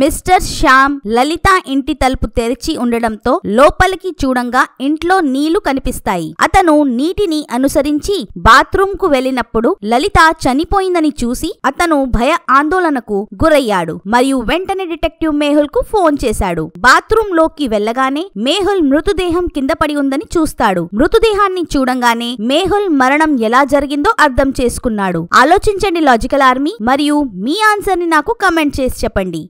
mister Shyam లలిత ఇంటి తలుపు తెరిచి ఉండడంతో లోపలికి చూడంగా ఇంట్లో నీళ్లు కనిపిస్తాయి అతను నీటిని అనుసరించి బాత్రూమ్ కు వెళ్లినప్పుడు లలిత చనిపోయిందని చూసి అతను భయ ఆందోళనకు గురయ్యాడు మరియు వెంటనే డిటెక్టివ్ మేహుల్ కు ఫోన్ చేశాడు బాత్రూమ్ లోకి వెళ్లగానే మేహుల్ మృతదేహం కింద పడి ఉందని చూస్తాడు మృతదేహాన్ని చూడంగానే మేహుల్ మరణం ఎలా జరిగిందో అర్థం చేసుకున్నాడు ఆలోచించండి లాజికల్ ఆర్మీ మరియు మీ ఆన్సర్ ని నాకు కమెంట్ చేసి చెప్పండి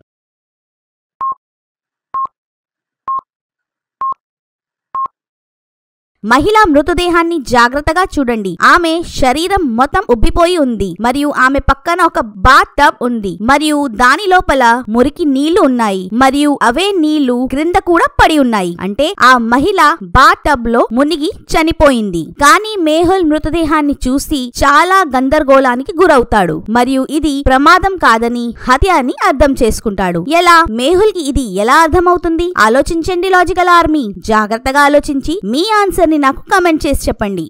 మహిళ మృతదేహాన్ని జాగ్రత్తగా చూడండి ఆమె శరీరం మొత్తం ఉబ్బిపోయి ఉంది మరియు ఆమె పక్కన ఒక బాత్ టబ్ ఉంది మరియు దాని లోపల మురికి నీళ్లు ఉన్నాయి మరియు అవే నీళ్లు క్రింద కూడా పడి ఉన్నాయి అంటే ఆ మహిళ బాత్ టబ్ లో మునిగి చనిపోయింది కానీ మేహుల్ మృతదేహాన్ని చూసి చాలా గందరగోళానికి గురవుతాడు మరియు ఇది ప్రమాదం కాదని హత్య అని అర్థం చేసుకుంటాడు ఎలా మేహుల్ కి ఇది ఎలా అర్థమవుతుంది ఆలోచించండి లాజికల్ ఆర్మీ జాగ్రత్తగా ఆలోచించి మీ ఆన్సర్ అని నాకు కామెంట్ చేసి చెప్పండి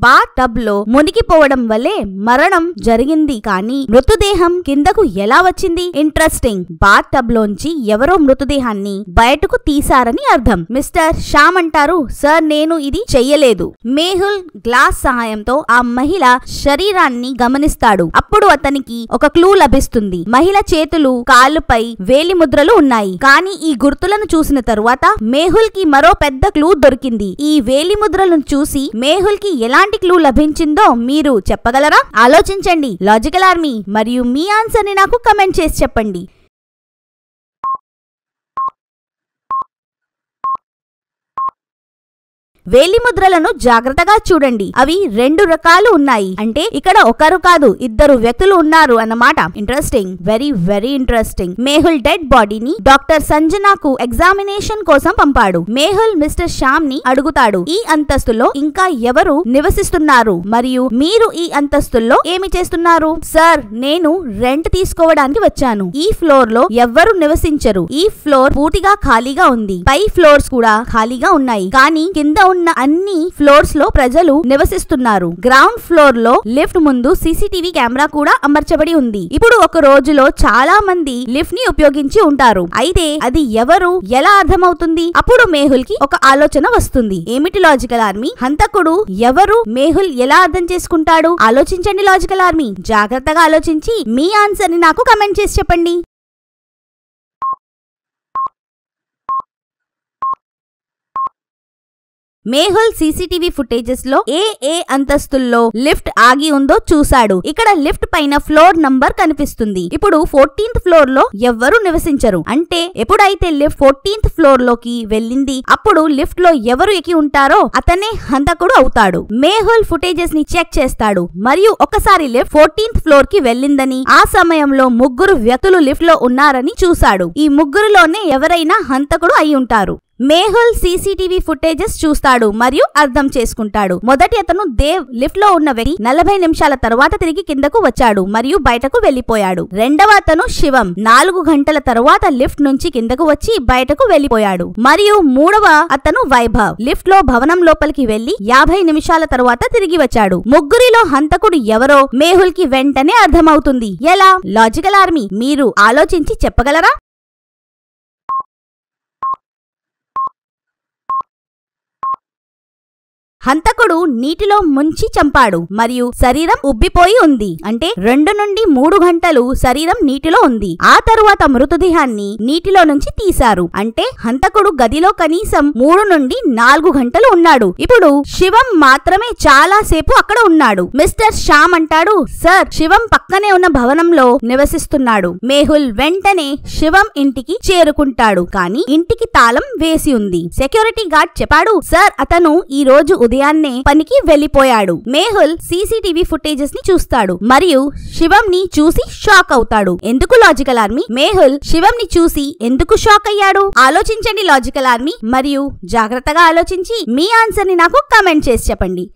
బా టబ్ లో మునిగిపోవడం వల్లే మరణం జరిగింది కానీ మృతదేహం కిందకు ఎలా వచ్చింది ఇంట్రెస్టింగ్ బా టబ్ లోంచి ఎవరో మృతదేహాన్ని బయటకు తీశారని అర్థం మిస్టర్ షామ్ అంటారు సార్ నేను ఇది చెయ్యలేదు మేహుల్ గ్లాస్ సహాయంతో ఆ మహిళ శరీరాన్ని గమనిస్తాడు అప్పుడు అతనికి ఒక క్లూ లభిస్తుంది మహిళ చేతులు కాలుపై వేలి ముద్రలు ఉన్నాయి కానీ ఈ గుర్తులను చూసిన తరువాత మేహుల్ కి మరో పెద్ద క్లూ దొరికింది ఈ వేలి ముద్రలను చూసి మేహుల్ కి ఎలా ఎలాంటి క్లూ లభించిందో మీరు చెప్పగలరా ఆలోచించండి లాజికల్ ఆర్మీ మరియు మీ ఆన్సర్ని నాకు కమెంట్ చేసి చెప్పండి వేలి ముద్రలను జాగ్రత్తగా చూడండి అవి రెండు రకాలు ఉన్నాయి అంటే ఇక్కడ ఒకరు కాదు ఇద్దరు వ్యక్తులు ఉన్నారు అన్నమాట interesting very very interesting Mehul dead బాడీని డాక్టర్ సంజనాకు ఎగ్జామినేషన్ కోసం పంపాడు మేహుల్ మిస్టర్ శ్యామ్ ని అడుగుతాడు ఈ అంతస్తులో ఇంకా ఎవరు నివసిస్తున్నారు మరియు మీరు ఈ అంతస్తుల్లో ఏమి చేస్తున్నారు సార్ నేను రెంట్ తీసుకోవడానికి వచ్చాను ఈ ఫ్లోర్ లో ఎవ్వరు నివసించరు ఈ ఫ్లోర్ పూర్తిగా ఖాళీగా ఉంది పై ఫ్లోర్స్ కూడా ఖాళీగా ఉన్నాయి కానీ కింద ఉన్న ఉన్న అన్ని ఫ్లోర్స్ లో ప్రజలు నివసిస్తున్నారు గ్రౌండ్ ఫ్లోర్ లో లిఫ్ట్ ముందు సీసీటీవీ కెమెరా కూడా అమర్చబడి ఉంది ఇప్పుడు ఒక రోజులో చాలా మంది లిఫ్ట్ ని ఉపయోగించి ఉంటారు అయితే అది ఎవరు ఎలా అర్థమవుతుంది అప్పుడు మేహుల్ కి ఒక ఆలోచన వస్తుంది ఏమిటి లాజికల్ ఆర్మీ హంతకుడు ఎవరు మేహుల్ ఎలా అర్థం చేసుకుంటాడు ఆలోచించండి లాజికల్ ఆర్మీ జాగ్రత్తగా ఆలోచించి మీ ఆన్సర్ ని నాకు కమెంట్ చేసి చెప్పండి మేహుల్ సీసీటీవీ ఫుటేజెస్ లో ఏ ఏ అంతస్తుల్లో లిఫ్ట్ ఆగి ఉందో చూశాడు ఇక్కడ లిఫ్ట్ పైన ఫ్లోర్ నంబర్ కనిపిస్తుంది ఇప్పుడు ఫోర్టీన్త్ ఫ్లోర్ లో ఎవరు నివసించరు అంటే ఎప్పుడైతే లిఫ్ట్ ఫోర్టీన్త్ ఫ్లోర్ లోకి వెళ్ళింది అప్పుడు లిఫ్ట్ లో ఎవరు ఎక్కి ఉంటారో అతనే హంతకుడు అవుతాడు మేహుల్ ఫుటేజెస్ ని చెక్ చేస్తాడు మరియు ఒకసారి లిఫ్ట్ ఫోర్టీన్త్ ఫ్లోర్ కి వెళ్ళిందని ఆ సమయంలో ముగ్గురు వ్యక్తులు లిఫ్ట్ లో ఉన్నారని చూశాడు ఈ ముగ్గురులోనే ఎవరైనా హంతకుడు అయి ఉంటారు మేహుల్ సీసీటీవీ ఫుటేజెస్ చూస్తాడు మరియు అర్థం చేసుకుంటాడు మొదటి అతను దేవ్ లిఫ్ట్ లో ఉన్న వ్యక్తి నలభై నిమిషాల తర్వాత తిరిగి కిందకు వచ్చాడు మరియు బయటకు వెళ్లిపోయాడు రెండవ అతను శివం నాలుగు గంటల తర్వాత లిఫ్ట్ నుంచి కిందకు వచ్చి బయటకు వెళ్లిపోయాడు మరియు మూడవ అతను వైభవ్ లిఫ్ట్ లో భవనం లోపలికి వెళ్లి యాభై నిమిషాల తర్వాత తిరిగి వచ్చాడు ముగ్గురిలో హంతకుడు ఎవరో మేహుల్ కి వెంటనే అర్థమవుతుంది ఎలా లాజికల్ ఆర్మీ మీరు ఆలోచించి చెప్పగలరా హంతకుడు నీటిలో ముంచి చంపాడు మరియు శరీరం ఉబ్బిపోయి ఉంది అంటే రెండు నుండి మూడు గంటలు శరీరం నీటిలో ఉంది ఆ తరువాత మృతదేహాన్ని నీటిలో నుంచి తీశారు అంటే హంతకుడు గదిలో కనీసం మూడు నుండి నాలుగు గంటలు ఉన్నాడు ఇప్పుడు శివం మాత్రమే చాలా సేపు అక్కడ ఉన్నాడు మిస్టర్ శ్యామ్ అంటాడు సార్ శివం పక్కనే ఉన్న భవనంలో నివసిస్తున్నాడు మేహుల్ వెంటనే శివం ఇంటికి చేరుకుంటాడు కానీ ఇంటికి తాళం వేసి ఉంది సెక్యూరిటీ గార్డ్ చెప్పాడు సార్ అతను ఈ రోజు ఉదయం ఉదయాన్నే పనికి వెళ్లిపోయాడు మేహుల్ సీసీటీవీ ఫుటేజెస్ ని చూస్తాడు మరియు శివం ని చూసి షాక్ అవుతాడు ఎందుకు లాజికల్ ఆర్మీ మేహుల్ శివం ని చూసి ఎందుకు షాక్ అయ్యాడు ఆలోచించండి లాజికల్ ఆర్మీ మరియు జాగ్రత్తగా ఆలోచించి మీ ఆన్సర్ ని నాకు కమెంట్ చేసి చెప్పండి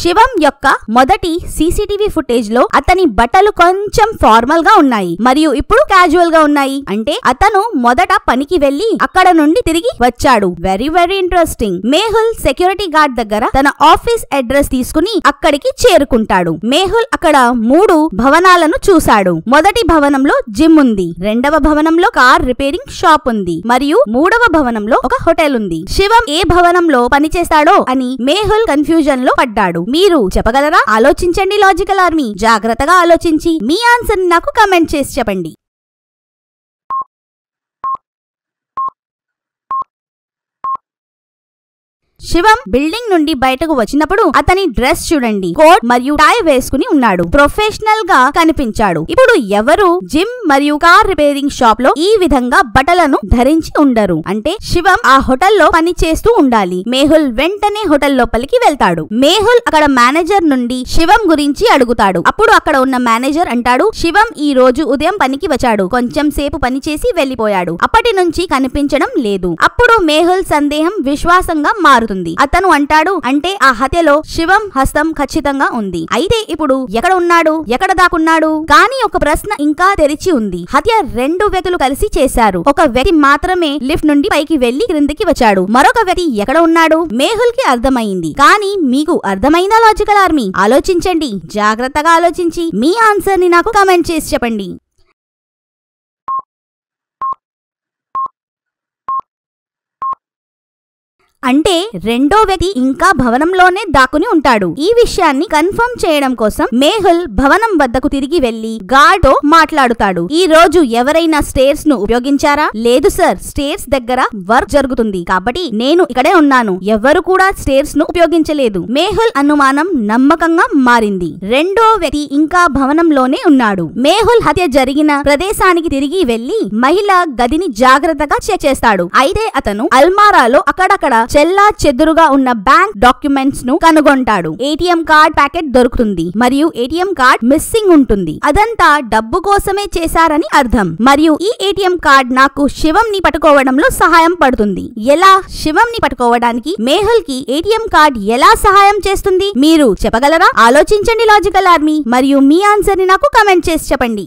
శివం యొక్క మొదటి సీసీటీవీ ఫుటేజ్ లో అతని బట్టలు కొంచెం ఫార్మల్ గా ఉన్నాయి మరియు ఇప్పుడు క్యాజువల్ గా ఉన్నాయి అంటే అతను మొదట పనికి వెళ్లి అక్కడ నుండి తిరిగి వచ్చాడు very very interesting Mehul security guard దగ్గర తన ఆఫీస్ అడ్రస్ తీసుకుని అక్కడికి చేరుకుంటాడు మేహుల్ అక్కడ మూడు భవనాలను చూశాడు మొదటి భవనంలో జిమ్ ఉంది రెండవ భవనంలో కార్ రిపేరింగ్ షాప్ ఉంది మరియు మూడవ భవనంలో ఒక హోటల్ ఉంది శివం ఏ భవనంలో పనిచేస్తాడో అని మేహుల్ కన్ఫ్యూజన్ లో పడ్డాడు మీరు చెప్పగలరా ఆలోచించండి లాజికల్ ఆర్మీ జాగ్రత్తగా ఆలోచించి మీ ఆన్సర్ నాకు కమెంట్ చేసి చెప్పండి శివం బిల్డింగ్ నుండి బయటకు వచ్చినప్పుడు అతని డ్రెస్ చూడండి కోట్ మరియు టై వేసుకుని ఉన్నాడు ప్రొఫెషనల్ గా కనిపించాడు ఇప్పుడు ఎవరు జిమ్ మరియు కార్ రిపేరింగ్ షాప్ లో ఈ విధంగా బట్టలను ధరించి ఉండరు అంటే శివం ఆ హోటల్లో పని చేస్తూ ఉండాలి మేహుల్ వెంటనే హోటల్ లోపలికి వెళ్తాడు మేహుల్ అక్కడ మేనేజర్ నుండి శివం గురించి అడుగుతాడు అప్పుడు అక్కడ ఉన్న మేనేజర్ అంటాడు శివం ఈ రోజు ఉదయం పనికి వచ్చాడు కొంచెం సేపు పని చేసి వెళ్లిపోయాడు అప్పటి నుంచి కనిపించడం లేదు అప్పుడు మేహుల్ సందేహం విశ్వాసంగా మారు మారుతుంది అతను అంటాడు అంటే ఆ హత్యలో శివం హస్తం ఖచ్చితంగా ఉంది అయితే ఇప్పుడు ఎక్కడ ఉన్నాడు ఎక్కడ దాకున్నాడు కానీ ఒక ప్రశ్న ఇంకా తెరిచి ఉంది హత్య రెండు వ్యక్తులు కలిసి చేశారు ఒక వ్యక్తి మాత్రమే లిఫ్ట్ నుండి పైకి వెళ్లి క్రిందికి వచ్చాడు మరొక వ్యక్తి ఎక్కడ ఉన్నాడు మేహుల్ కి అర్థమైంది కానీ మీకు అర్థమైందా లాజికల్ ఆర్మీ ఆలోచించండి జాగ్రత్తగా ఆలోచించి మీ ఆన్సర్ ని నాకు కమెంట్ చేసి చెప్పండి అంటే రెండో వ్యక్తి ఇంకా భవనంలోనే దాక్కుని ఉంటాడు ఈ విషయాన్ని కన్ఫర్మ్ చేయడం కోసం మేహుల్ భవనం వద్దకు తిరిగి వెళ్లి గార్డ్తో మాట్లాడుతాడు ఈ రోజు ఎవరైనా స్టేర్స్ ను ఉపయోగించారా లేదు సార్ స్టేర్స్ దగ్గర వర్క్ జరుగుతుంది కాబట్టి నేను ఇక్కడే ఉన్నాను ఎవరు కూడా స్టేర్స్ ను ఉపయోగించలేదు మేహుల్ అనుమానం నమ్మకంగా మారింది రెండో వ్యక్తి ఇంకా భవనంలోనే ఉన్నాడు మేహుల్ హత్య జరిగిన ప్రదేశానికి తిరిగి వెళ్లి మహిళ గదిని జాగ్రత్తగా చెక్ చేస్తాడు అయితే అతను అల్మారాలో అక్కడక్కడ చెల్లా చెదురుగా ఉన్న బ్యాంక్ డాక్యుమెంట్స్ ను కనుగొంటాడు ఏటీఎం కార్డ్ ప్యాకెట్ దొరుకుతుంది మరియు ఏటీఎం కార్డ్ మిస్సింగ్ ఉంటుంది అదంతా డబ్బు కోసమే చేశారని అర్థం మరియు ఈ ఏటీఎం కార్డ్ నాకు శివం ని పట్టుకోవడంలో సహాయం పడుతుంది ఎలా శివం ని పట్టుకోవడానికి మేహుల్ కి ఏటీఎం కార్డ్ ఎలా సహాయం చేస్తుంది మీరు చెప్పగలరా ఆలోచించండి లాజికల్ ఆర్మీ మరియు మీ ఆన్సర్ ని నాకు కమెంట్ చేసి చెప్పండి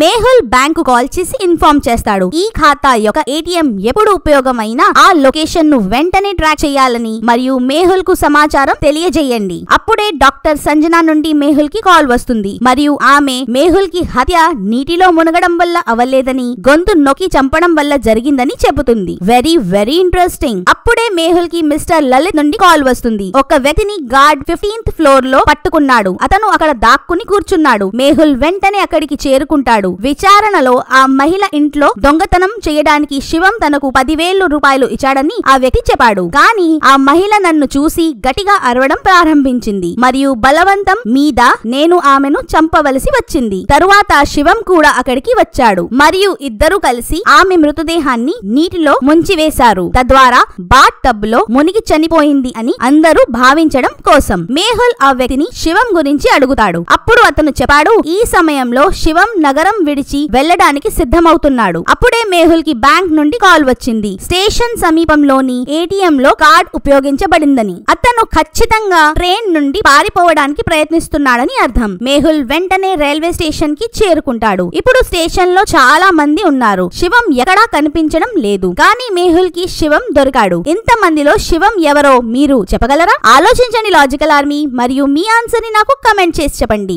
మేహుల్ బ్యాంకు కాల్ చేసి ఇన్ఫార్మ్ చేస్తాడు ఈ ఖాతా యొక్క ఏటీఎం ఎప్పుడు ఉపయోగమైనా ఆ లొకేషన్ ను వెంటనే ట్రాక్ చేయాలని మరియు మేహుల్ కు సమాచారం తెలియజేయండి అప్పుడే డాక్టర్ సంజన నుండి మేహుల్ కి కాల్ వస్తుంది మరియు ఆమె మేహుల్ కి హత్య నీటిలో మునగడం వల్ల అవ్వలేదని గొంతు నొక్కి చంపడం వల్ల జరిగిందని చెబుతుంది వెరీ వెరీ ఇంట్రెస్టింగ్ అప్పుడే మేహుల్ కి మిస్టర్ లలిత్ నుండి కాల్ వస్తుంది ఒక వ్యక్తిని గార్డ్ ఫిఫ్టీన్త్ ఫ్లోర్ లో పట్టుకున్నాడు అతను అక్కడ దాక్కుని కూర్చున్నాడు మేహుల్ వెంటనే అక్కడికి చేరుకుంటాడు చేశాడు విచారణలో ఆ మహిళ ఇంట్లో దొంగతనం చేయడానికి శివం తనకు పదివేలు రూపాయలు ఇచ్చాడని ఆ వ్యక్తి చెప్పాడు కానీ ఆ మహిళ నన్ను చూసి గట్టిగా అరవడం ప్రారంభించింది మరియు బలవంతం మీద నేను ఆమెను చంపవలసి వచ్చింది తరువాత శివం కూడా అక్కడికి వచ్చాడు మరియు ఇద్దరు కలిసి ఆమె మృతదేహాన్ని నీటిలో ముంచివేశారు తద్వారా బాత్ టబ్ లో మునిగి చనిపోయింది అని అందరూ భావించడం కోసం మేహుల్ ఆ వ్యక్తిని శివం గురించి అడుగుతాడు అప్పుడు అతను చెప్పాడు ఈ సమయంలో శివం నగరం నగరం విడిచి వెళ్లడానికి సిద్ధమవుతున్నాడు అప్పుడే మేహుల్ కి బ్యాంక్ నుండి కాల్ వచ్చింది స్టేషన్ సమీపంలోని ఏటీఎం లో కార్డ్ ఉపయోగించబడిందని అతను ఖచ్చితంగా ట్రైన్ నుండి పారిపోవడానికి ప్రయత్నిస్తున్నాడని అర్థం మేహుల్ వెంటనే రైల్వే స్టేషన్ కి చేరుకుంటాడు ఇప్పుడు స్టేషన్ లో చాలా మంది ఉన్నారు శివం ఎక్కడా కనిపించడం లేదు కానీ మేహుల్ కి శివం దొరికాడు ఇంత మందిలో శివం ఎవరో మీరు చెప్పగలరా ఆలోచించండి లాజికల్ ఆర్మీ మరియు మీ ఆన్సర్ ని నాకు కమెంట్ చేసి చెప్పండి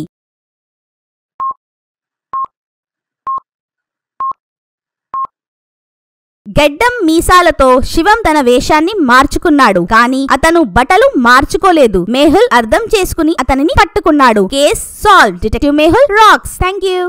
గెడ్డం మీసాలతో శివం తన వేషాన్ని మార్చుకున్నాడు కానీ అతను బట్టలు మార్చుకోలేదు మేహుల్ అర్థం చేసుకుని అతనిని పట్టుకున్నాడు case solve detective Mehul rocks thank you